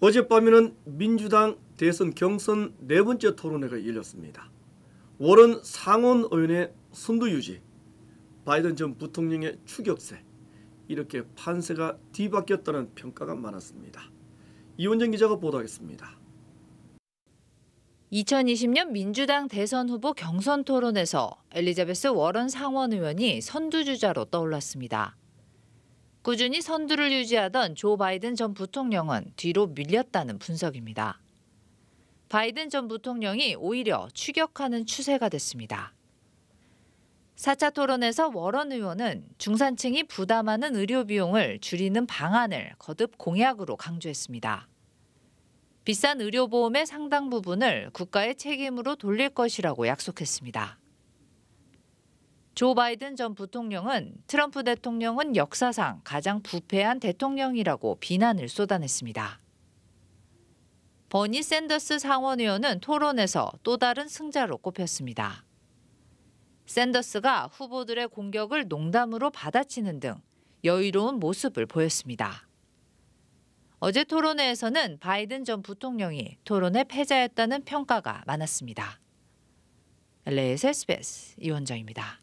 어젯밤에는 민주당 대선 경선 네 번째 토론회가 열렸습니다. 워런 상원 의원의 선두 유지, 바이든 전 부통령의 추격세, 이렇게 판세가 뒤바뀌었다는 평가가 많았습니다. 이원정 기자가 보도하겠습니다. 2020년 민주당 대선 후보 경선 토론에서 엘리자베스 워런 상원 의원이 선두주자로 떠올랐습니다. 꾸준히 선두를 유지하던 조 바이든 전 부통령은 뒤로 밀렸다는 분석입니다. 바이든 전 부통령이 오히려 추격하는 추세가 됐습니다. 4차 토론에서 워런 의원은 중산층이 부담하는 의료 비용을 줄이는 방안을 거듭 공약으로 강조했습니다. 비싼 의료보험의 상당 부분을 국가의 책임으로 돌릴 것이라고 약속했습니다. 조 바이든 전 부통령은 트럼프 대통령은 역사상 가장 부패한 대통령이라고 비난을 쏟아냈습니다. 버니 샌더스 상원의원은 토론에서 또 다른 승자로 꼽혔습니다. 샌더스가 후보들의 공격을 농담으로 받아치는 등 여유로운 모습을 보였습니다. 어제 토론회에서는 바이든 전 부통령이 토론의 패자였다는 평가가 많았습니다. 레에스 s b 이원정입니다.